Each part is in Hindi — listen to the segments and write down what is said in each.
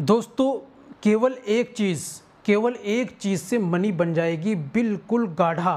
दोस्तों केवल एक चीज़ केवल एक चीज़ से मनी बन जाएगी बिल्कुल गाढ़ा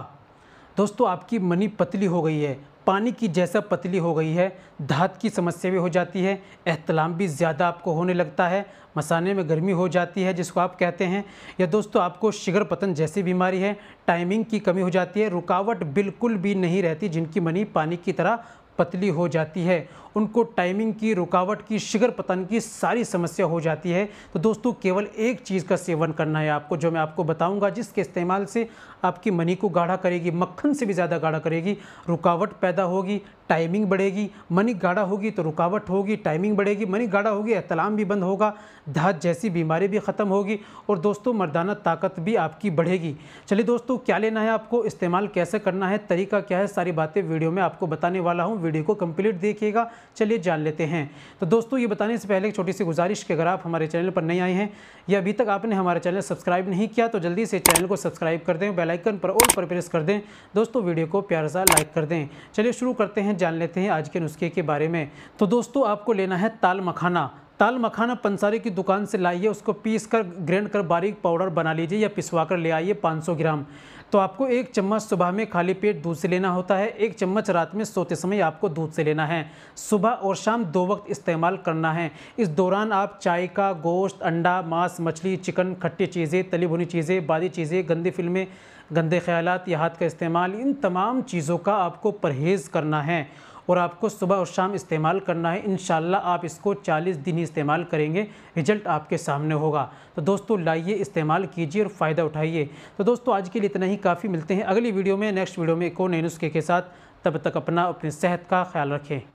दोस्तों आपकी मनी पतली हो गई है पानी की जैसा पतली हो गई है धात की समस्या भी हो जाती है एहतलाम भी ज़्यादा आपको होने लगता है मसाने में गर्मी हो जाती है जिसको आप कहते हैं या दोस्तों आपको शिगर पतन जैसी बीमारी है टाइमिंग की कमी हो जाती है रुकावट बिल्कुल भी नहीं रहती जिनकी मनी पानी की तरह पतली हो जाती है उनको टाइमिंग की रुकावट की शिगर पतन की सारी समस्या हो जाती है तो दोस्तों केवल एक चीज़ का सेवन करना है आपको जो मैं आपको बताऊंगा जिसके इस्तेमाल से आपकी मनी को गाढ़ा करेगी मक्खन से भी ज़्यादा गाढ़ा करेगी रुकावट पैदा होगी टाइमिंग बढ़ेगी मनी गाढ़ा होगी तो रुकावट होगी टाइमिंग बढ़ेगी मनी गाढ़ा होगी एहतलाम भी बंद होगा धात जैसी बीमारी भी ख़त्म होगी और दोस्तों मर्दाना ताकत भी आपकी बढ़ेगी चलिए दोस्तों क्या लेना है आपको इस्तेमाल कैसे करना है तरीका क्या है सारी बातें वीडियो में आपको बताने वाला हूँ वीडियो को कम्प्लीट देखिएगा चलिए जान लेते हैं तो दोस्तों ये बताने से पहले एक छोटी सी गुजारिश कि अगर आप हमारे चैनल पर नहीं आए हैं या अभी तक आपने हमारा चैनल सब्सक्राइब नहीं किया तो जल्दी से चैनल को सब्सक्राइब कर दें बेलाइकन पर ऑल पर प्रेस कर दें दोस्तों वीडियो को प्यार सा लाइक कर दें चलिए शुरू करते हैं जान लेते हैं आज के नुस्खे के बारे में तो दोस्तों आपको लेना है ताल मखाना ताल मखाना पंसारी की दुकान से लाइए उसको पीस कर ग्रैंड कर बारीक पाउडर बना लीजिए या पिसवा कर ले आइए 500 ग्राम तो आपको एक चम्मच सुबह में खाली पेट दूध से लेना होता है एक चम्मच रात में सोते समय आपको दूध से लेना है सुबह और शाम दो वक्त इस्तेमाल करना है इस दौरान आप चाय का गोश्त अंडा मांस मछली चिकन खट्टी चीज़ें तली भुनी चीज़ें बादी चीज़ें गंदी फिल्में गंदे ख्याल या हाथ का इस्तेमाल इन तमाम चीज़ों का आपको परहेज़ करना है और आपको सुबह और शाम इस्तेमाल करना है इन आप इसको 40 दिन ही इस्तेमाल करेंगे रिजल्ट आपके सामने होगा तो दोस्तों लाइए इस्तेमाल कीजिए और फ़ायदा उठाइए तो दोस्तों आज के लिए इतना ही काफ़ी मिलते हैं अगली वीडियो में नेक्स्ट वीडियो में एक और नए नुस्खे के साथ तब तक अपना अपनी सेहत का ख्याल रखें